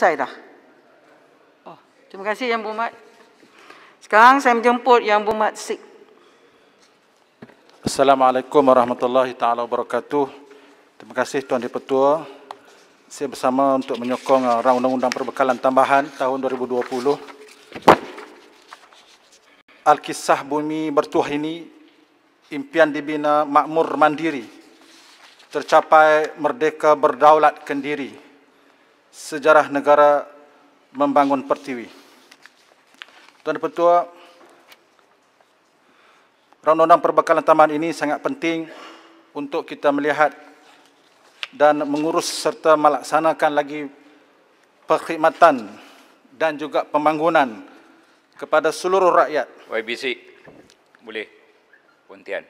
Selesai dah. Oh, terima kasih Yang Bumat. Sekarang saya menjemput Yang Bumat Sik. Assalamualaikum warahmatullahi taala wabarakatuh. Terima kasih Tuan Dipertua. Saya bersama untuk menyokong uh, rang undang-undang perbekalan tambahan tahun 2020. Al-Kisah Bumi Bertuah ini impian dibina makmur mandiri. Tercapai merdeka berdaulat kendiri sejarah negara membangun pertiwi. Tuan Pertua, Rondonan Perbekalan Taman ini sangat penting untuk kita melihat dan mengurus serta melaksanakan lagi perkhidmatan dan juga pembangunan kepada seluruh rakyat. YBC, boleh Puan Ya.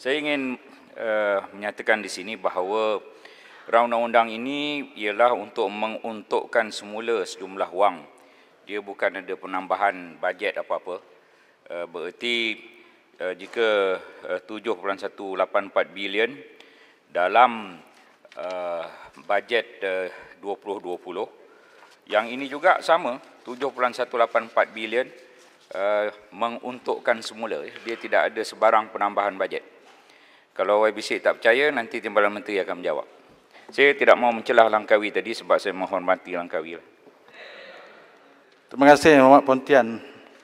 Saya ingin uh, menyatakan di sini bahawa Raunan undang ini ialah untuk menguntukkan semula sejumlah wang. Dia bukan ada penambahan bajet apa-apa. Eh, bererti eh, jika 7.184 eh, bilion dalam bajet 2020, yang ini juga sama 7.184 bilion menguntukkan semula. Dia tidak ada sebarang penambahan bajet. Kalau YBC tak percaya, nanti Timbalan Menteri akan menjawab. Saya tidak mahu mencelah Langkawi tadi sebab saya menghormati Langkawi. Lah. Terima kasih Muhammad Pontian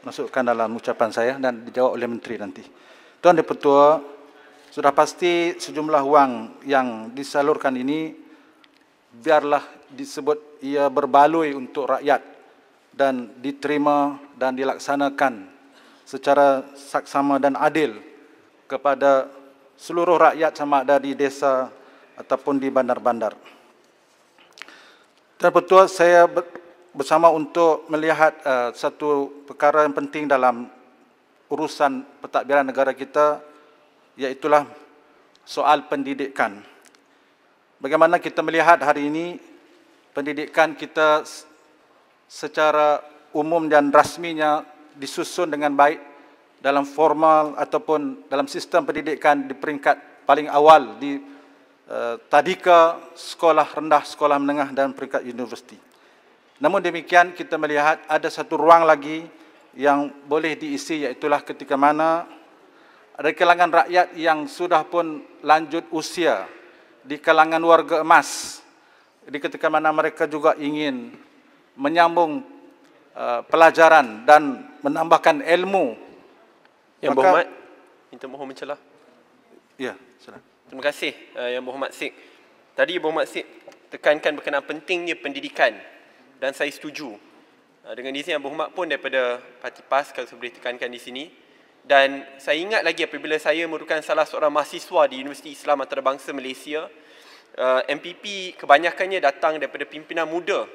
masukkan dalam ucapan saya dan dijawab oleh Menteri nanti. Tuan Dia Petua, sudah pasti sejumlah wang yang disalurkan ini biarlah disebut ia berbaloi untuk rakyat dan diterima dan dilaksanakan secara saksama dan adil kepada seluruh rakyat sama ada di desa ataupun di bandar-bandar. Terbetul saya bersama untuk melihat uh, satu perkara yang penting dalam urusan pentadbiran negara kita iaitulah soal pendidikan. Bagaimana kita melihat hari ini pendidikan kita secara umum dan rasminya disusun dengan baik dalam formal ataupun dalam sistem pendidikan di peringkat paling awal di Eh, tadika sekolah rendah, sekolah menengah dan peringkat universiti. Namun demikian kita melihat ada satu ruang lagi yang boleh diisi iaitulah ketika mana ada kalangan rakyat yang sudah pun lanjut usia di kalangan warga emas di ketika mana mereka juga ingin menyambung uh, pelajaran dan menambahkan ilmu yang Maka, berhormat minta mohon mencelah ya silakan Terima kasih uh, yang berhormat Sik. Tadi yang berhormat Sik tekankan berkenaan pentingnya pendidikan dan saya setuju. Uh, dengan izin yang berhormat pun daripada Parti PAS kalau saya boleh tekankan di sini. Dan saya ingat lagi apabila saya merupakan salah seorang mahasiswa di Universiti Islam Antarabangsa Malaysia, uh, eh, MPP kebanyakannya datang daripada pimpinan muda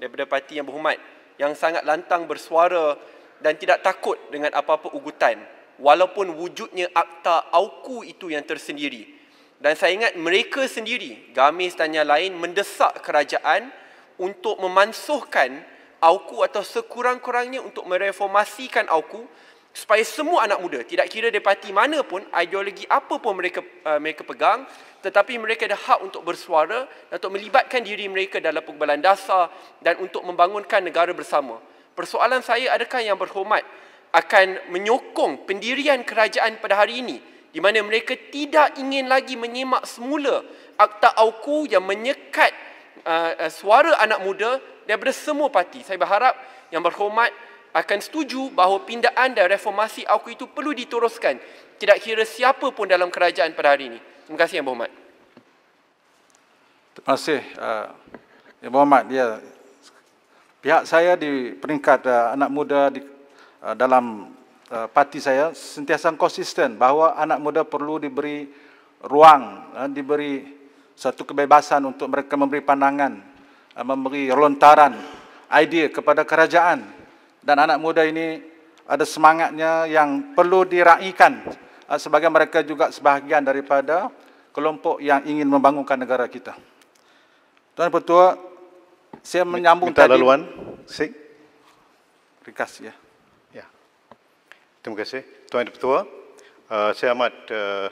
daripada parti yang berhormat yang sangat lantang bersuara dan tidak takut dengan apa-apa ugutan walaupun wujudnya akta auku itu yang tersendiri. Dan saya ingat mereka sendiri, Gamis dan yang lain, mendesak kerajaan untuk memansuhkan auku atau sekurang-kurangnya untuk mereformasikan auku supaya semua anak muda, tidak kira dari parti mana pun, ideologi apa pun mereka uh, mereka pegang, tetapi mereka ada hak untuk bersuara dan untuk melibatkan diri mereka dalam pengubalan dasar dan untuk membangunkan negara bersama. Persoalan saya adakah yang berhormat akan menyokong pendirian kerajaan pada hari ini di mana mereka tidak ingin lagi menyimak semula akta auku yang menyekat uh, uh, suara anak muda daripada semua parti. Saya berharap yang berhormat akan setuju bahawa pindaan dan reformasi auku itu perlu diteruskan. Tidak kira siapa pun dalam kerajaan pada hari ini. Terima kasih yang berhormat. Terima kasih uh, yang berhormat. Ya. Pihak saya di peringkat uh, anak muda di uh, dalam Eh, parti saya sentiasa konsisten bahawa anak muda perlu diberi ruang, eh, diberi satu kebebasan untuk mereka memberi pandangan, eh, memberi lontaran idea kepada kerajaan. Dan anak muda ini ada semangatnya yang perlu diraihkan sebagai mereka juga sebahagian daripada kelompok yang ingin membangunkan negara kita. Tuan Petua, saya menyambung Minta tadi. Minta laluan, Sik. Rikas kasih. Ya. Terima kasih. Tuan Ketua, uh, saya amat uh,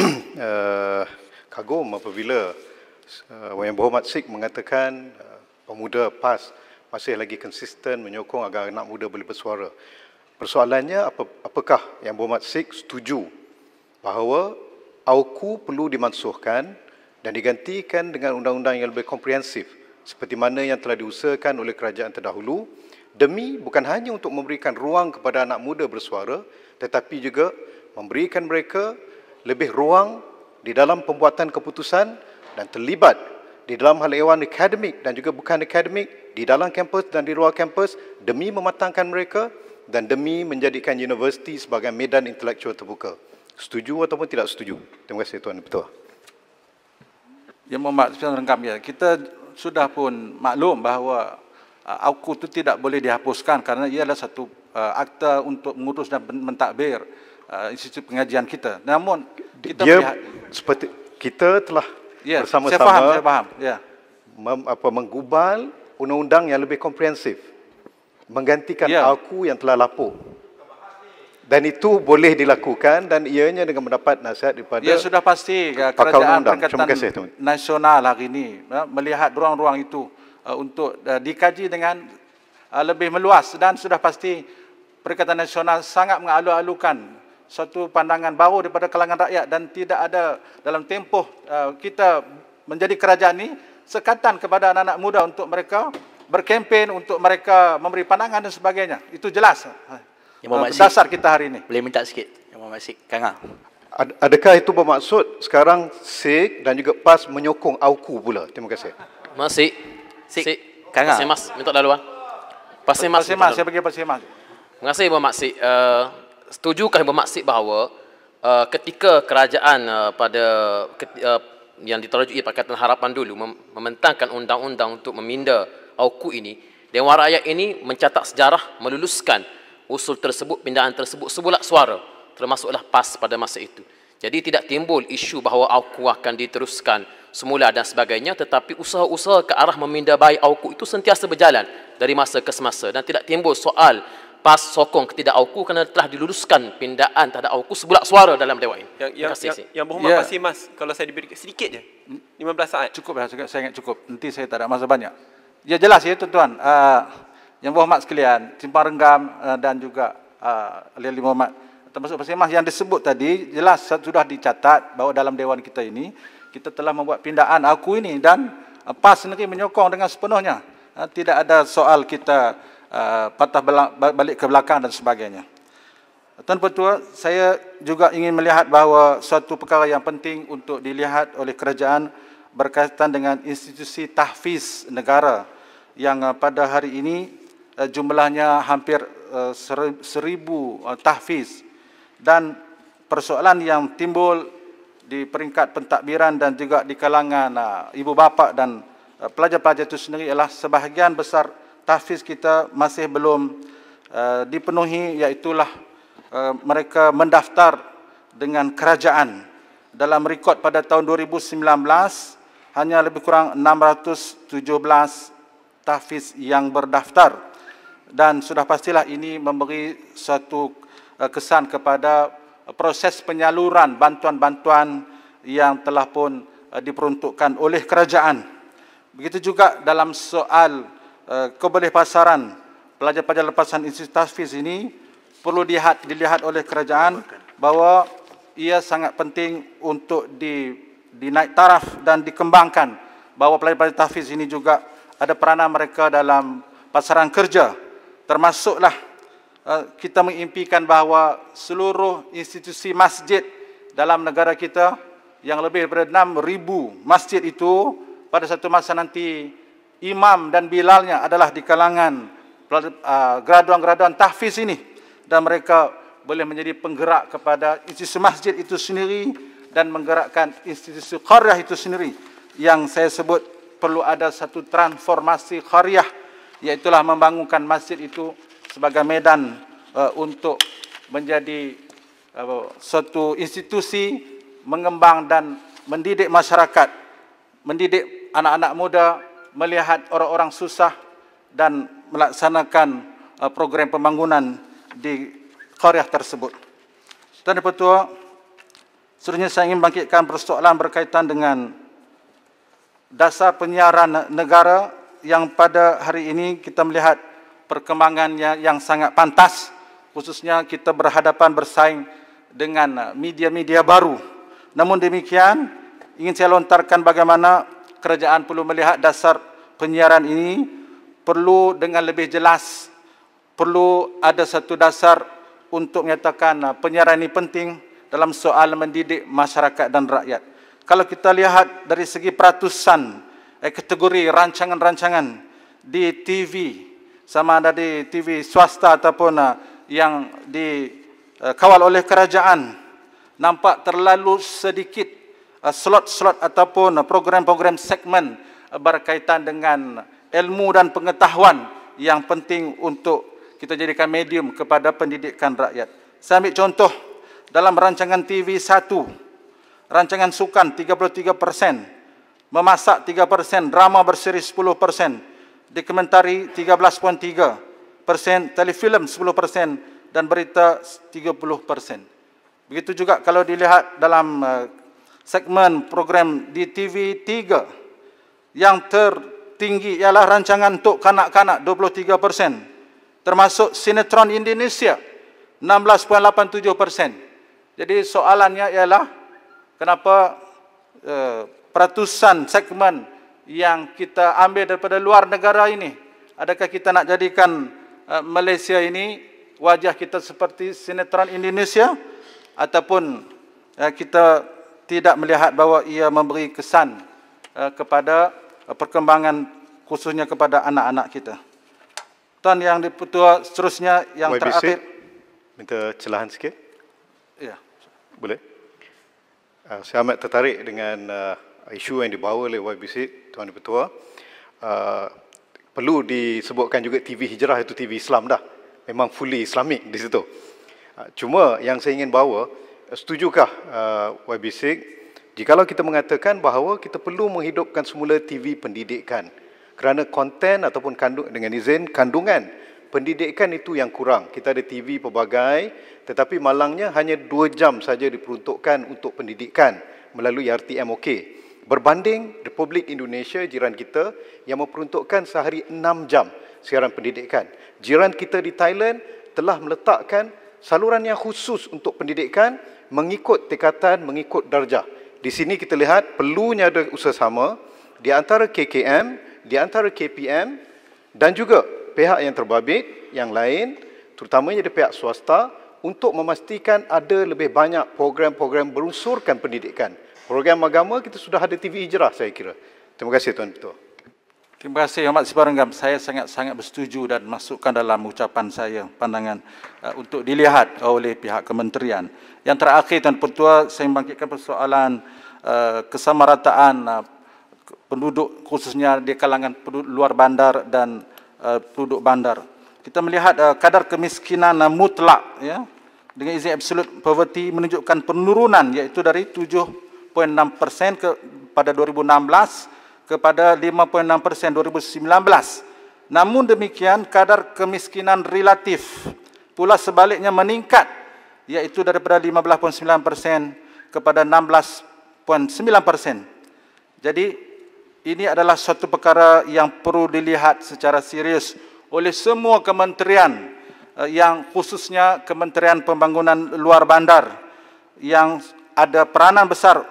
uh, kagum apabila uh, Yang Berhormat Sik mengatakan uh, pemuda PAS masih lagi konsisten menyokong agar anak muda boleh bersuara. Persoalannya, apa, apakah Yang Berhormat Sik setuju bahawa AUKU perlu dimansuhkan dan digantikan dengan undang-undang yang lebih komprehensif seperti mana yang telah diusahakan oleh kerajaan terdahulu demi bukan hanya untuk memberikan ruang kepada anak muda bersuara tetapi juga memberikan mereka lebih ruang di dalam pembuatan keputusan dan terlibat di dalam hal ehwal akademik dan juga bukan akademik di dalam kampus dan di luar kampus demi mematangkan mereka dan demi menjadikan universiti sebagai medan intelektual terbuka. Setuju ataupun tidak setuju? Terima kasih Tuan Ketua. Yang memaksudkan rengkam ya, kita sudah pun maklum bahawa aku itu tidak boleh dihapuskan kerana ia adalah satu uh, akta untuk mengurus dan mentadbir uh, eh, institusi pengajian kita. Namun kita dia melihat, seperti kita telah yeah, bersama-sama saya faham, saya faham. Yeah. Mem, apa menggubal undang-undang yang lebih komprehensif menggantikan yeah. aku yang telah lapuk. Dan itu boleh dilakukan dan ianya dengan mendapat nasihat daripada Ya sudah pasti eh, kerajaan Perkataan Nasional hari ini ya, melihat ruang-ruang itu. Uh, untuk uh, dikaji dengan uh, lebih meluas dan sudah pasti Perikatan Nasional sangat mengalu-alukan satu pandangan baru daripada kalangan rakyat dan tidak ada dalam tempoh kita menjadi kerajaan ini sekatan kepada anak-anak muda untuk mereka berkempen untuk mereka memberi pandangan dan sebagainya. Itu jelas dasar kita hari ini. Boleh minta sikit, Yang Mohd Maksik. Kang Adakah itu bermaksud sekarang SIG dan juga PAS menyokong AUKU pula? Terima kasih. Masih. Si. si. Kang ah. Mas, minta dah luar. Pasir Mas. Pasir Mas, saya pergi Pasir Mas. Terima kasih Ibu Mak Uh, eh, setujukah Ibu Mak bahawa uh, ketika kerajaan uh, pada uh, yang diterjui Pakatan Harapan dulu mem- mementangkan undang-undang untuk meminda AUKU ini, Dewan Rakyat ini mencatat sejarah meluluskan usul tersebut, pindaan tersebut sebulat suara termasuklah PAS pada masa itu. Jadi tidak timbul isu bahawa AUKU akan diteruskan semula dan sebagainya tetapi usaha-usaha ke arah meminda baik auku itu sentiasa berjalan dari masa ke semasa dan tidak timbul soal pas sokong ketidak auku kerana telah diluluskan pindaan terhadap auku sebulat suara dalam dewan yang yang yang, si. yang berhormat yeah. pasti mas kalau saya diberi sedikit je 15 saat cukup ya saya ingat cukup nanti saya tak ada masa banyak ya jelas ya tuan-tuan uh, yang berhormat sekalian timpang renggam uh, dan juga uh, Ali Ali Muhammad termasuk Pak Mas yang disebut tadi jelas sudah dicatat bahawa dalam dewan kita ini kita telah membuat pindaan aku ini dan uh, PAS sendiri menyokong dengan sepenuhnya. Uh, tidak ada soal kita uh, patah balik ke belakang dan sebagainya. Tuan Petua, saya juga ingin melihat bahawa suatu perkara yang penting untuk dilihat oleh kerajaan berkaitan dengan institusi tahfiz negara yang pada hari ini jumlahnya hampir seribu tahfiz dan persoalan yang timbul di peringkat pentadbiran dan juga di kalangan uh, ibu bapa dan uh, pelajar-pelajar itu sendiri ialah sebahagian besar tahfiz kita masih belum uh, dipenuhi iaitu uh, mereka mendaftar dengan kerajaan dalam rekod pada tahun 2019 hanya lebih kurang 617 tahfiz yang berdaftar dan sudah pastilah ini memberi satu kesan kepada proses penyaluran bantuan-bantuan yang telah pun eh, diperuntukkan oleh kerajaan. Begitu juga dalam soal eh, kebolehpasaran pelajar-pelajar lepasan institusi tafiz ini perlu dilihat, dilihat oleh kerajaan bahawa ia sangat penting untuk di, dinaik taraf dan dikembangkan bahawa pelajar-pelajar tafiz ini juga ada peranan mereka dalam pasaran kerja termasuklah Eh, kita mengimpikan bahawa seluruh institusi masjid dalam negara kita yang lebih daripada 6,000 masjid itu pada satu masa nanti imam dan bilalnya adalah di kalangan eh, graduan-graduan tahfiz ini dan mereka boleh menjadi penggerak kepada institusi masjid itu sendiri dan menggerakkan institusi qaryah itu sendiri yang saya sebut perlu ada satu transformasi qaryah iaitulah membangunkan masjid itu sebagai medan uh, untuk menjadi uh, satu institusi mengembang dan mendidik masyarakat, mendidik anak-anak muda melihat orang-orang susah dan melaksanakan uh, program pembangunan di karya tersebut. Tuan dan Pertua, seterusnya saya ingin bangkitkan persoalan berkaitan dengan dasar penyiaran negara yang pada hari ini kita melihat perkembangan ya- yang sangat pantas khususnya kita berhadapan bersaing dengan uh, media-media baru. Namun demikian, ingin saya lontarkan bagaimana kerajaan perlu melihat dasar penyiaran ini perlu dengan lebih jelas perlu ada satu dasar untuk menyatakan uh, penyiaran ini penting dalam soal mendidik masyarakat dan rakyat. Kalau kita lihat dari segi peratusan eh, kategori rancangan-rancangan di TV sama ada di TV swasta ataupun uh, yang dikawal uh, oleh kerajaan nampak terlalu sedikit uh, slot-slot uh, ataupun program-program uh, segmen uh, berkaitan dengan ilmu dan pengetahuan yang penting untuk kita jadikan medium kepada pendidikan rakyat. Saya ambil contoh dalam rancangan TV 1, rancangan sukan 33%, memasak 3%, drama berseri 10%, dokumentari 13.3%, telefilm 10% dan berita 30%. Begitu juga kalau dilihat dalam eh, segmen program di TV3 yang tertinggi ialah rancangan untuk kanak-kanak 23%. Termasuk sinetron Indonesia 16.87%. Jadi soalannya ialah kenapa eh, peratusan segmen yang kita ambil daripada luar negara ini. Adakah kita nak jadikan eh, Malaysia ini wajah kita seperti sinetron Indonesia ataupun eh, kita tidak melihat bahawa ia memberi kesan eh, kepada perkembangan khususnya kepada anak-anak kita. Tuan yang dipertua seterusnya yang YBC, terakhir. Minta celahan sikit. Ya. Boleh. Ah, saya amat tertarik dengan uh, isu yang dibawa oleh YBC Tuan Di Pertua. Uh, perlu disebutkan juga TV Hijrah itu TV Islam dah. Memang fully Islamik di situ. Uh, cuma yang saya ingin bawa, setujukah uh, YBC jikalau kita mengatakan bahawa kita perlu menghidupkan semula TV pendidikan kerana konten ataupun kandung, dengan izin kandungan pendidikan itu yang kurang. Kita ada TV pelbagai tetapi malangnya hanya 2 jam saja diperuntukkan untuk pendidikan melalui RTM OK. Berbanding Republik Indonesia, jiran kita yang memperuntukkan sehari 6 jam siaran pendidikan. Jiran kita di Thailand telah meletakkan saluran yang khusus untuk pendidikan mengikut tingkatan, mengikut darjah. Di sini kita lihat perlunya ada usaha sama di antara KKM, di antara KPM dan juga pihak yang terbabit yang lain, terutamanya di pihak swasta untuk memastikan ada lebih banyak program-program berusurkan pendidikan program agama kita sudah ada TV Ijrah saya kira. Terima kasih Tuan Ketua. Terima kasih Ahmad Sibarenggam. Saya sangat-sangat bersetuju dan masukkan dalam ucapan saya pandangan uh, untuk dilihat oleh pihak kementerian. Yang terakhir Tuan Ketua, saya membangkitkan persoalan uh, kesamarataan uh, penduduk khususnya di kalangan penduduk luar bandar dan uh, penduduk bandar. Kita melihat uh, kadar kemiskinan uh, mutlak ya dengan izin absolute poverty menunjukkan penurunan iaitu dari 7.6 persen pada 2016 kepada 5.6 2019. Namun demikian, kadar kemiskinan relatif pula sebaliknya meningkat iaitu daripada 15.9 kepada 16.9 Jadi, ini adalah satu perkara yang perlu dilihat secara serius oleh semua kementerian eh, yang khususnya Kementerian Pembangunan Luar Bandar yang ada peranan besar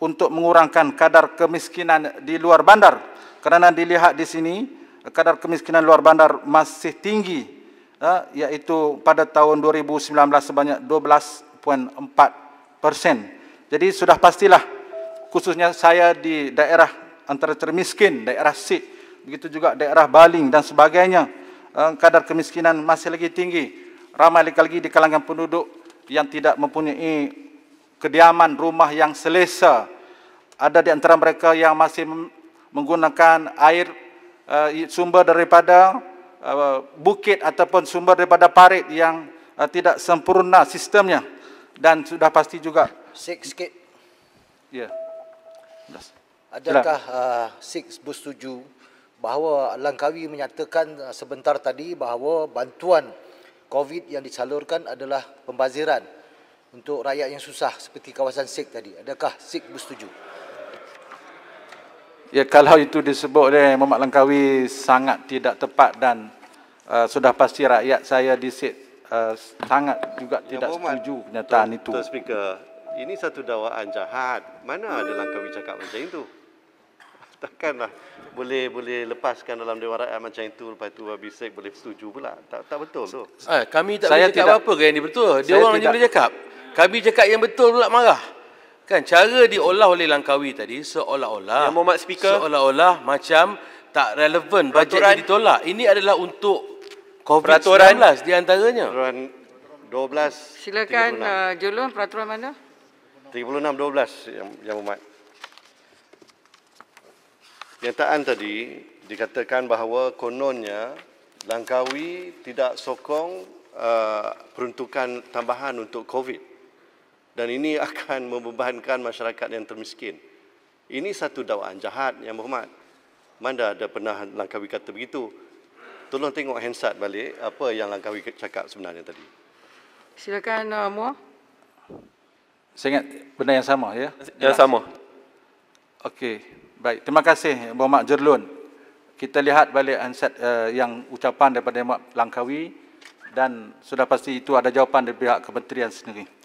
untuk mengurangkan kadar kemiskinan di luar bandar kerana dilihat di sini kadar kemiskinan luar bandar masih tinggi eh, iaitu pada tahun 2019 sebanyak 12.4 Jadi sudah pastilah khususnya saya di daerah antara termiskin, daerah Sik, begitu juga daerah Baling dan sebagainya eh, kadar kemiskinan masih lagi tinggi. Ramai lagi di kalangan penduduk yang tidak mempunyai kediaman rumah yang selesa. Ada di antara mereka yang masih menggunakan air eh, sumber daripada eh, bukit ataupun sumber daripada parit yang eh, tidak sempurna sistemnya dan sudah pasti juga sik sikit. Ya. Yeah. Adakah uh, 6 bersetuju bahawa Langkawi menyatakan sebentar tadi bahawa bantuan COVID yang disalurkan adalah pembaziran untuk rakyat yang susah seperti kawasan SIG tadi. Adakah SIG bersetuju? Ya kalau itu disebut oleh Muhammad Langkawi sangat tidak tepat dan uh, sudah pasti rakyat saya di SIG uh, sangat juga ya, tidak Muhammad, setuju kenyataan itu. Tuan Speaker, ini satu dakwaan jahat. Mana ada Langkawi cakap macam itu? Takkanlah boleh boleh lepaskan dalam Dewan Rakyat macam itu lepas itu habis SIG boleh setuju pula. Tak, tak betul tu. Eh, kami tak boleh cakap tidak, apa ke yang ini betul. Dia orang tidak, yang boleh cakap. Kami cakap yang betul pula marah. Kan cara diolah oleh Langkawi tadi seolah-olah Yang Muhammad speaker seolah-olah macam tak relevan bajet yang ditolak. Ini adalah untuk COVID-19 peraturan, di antaranya. Peraturan 12 Silakan uh, Julun peraturan mana? 3612 12 yang, yang Muhammad. Kenyataan tadi dikatakan bahawa kononnya Langkawi tidak sokong uh, peruntukan tambahan untuk COVID dan ini akan membebankan masyarakat yang termiskin. Ini satu dakwaan jahat yang berhormat. Manda ada pernah Langkawi kata begitu. Tolong tengok handset balik apa yang Langkawi cakap sebenarnya tadi. Silakan uh, Mo. Saya ingat benda yang sama ya. Yang sama. Okey, baik. Terima kasih Muhammad Jerlun. Kita lihat balik handset uh, yang ucapan daripada Muhammad Langkawi dan sudah pasti itu ada jawapan dari pihak kementerian sendiri.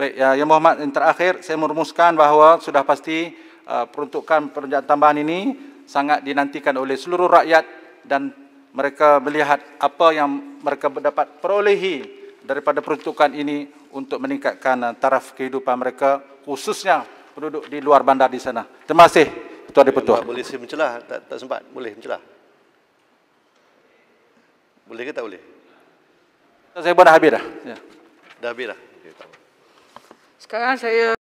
Baik, ya, yang Muhammad yang terakhir saya merumuskan bahawa sudah pasti uh, peruntukan perjanjian tambahan ini sangat dinantikan oleh seluruh rakyat dan mereka melihat apa yang mereka dapat perolehi daripada peruntukan ini untuk meningkatkan uh, taraf kehidupan mereka khususnya penduduk di luar bandar di sana. Terima kasih Tuan Deputi. Ya, boleh saya mencelah? Tak, tak sempat. Boleh mencelah? Boleh ke tak boleh? Saya pun dah habis dah. Ya. Dah habis dah? Okay, sekarang saya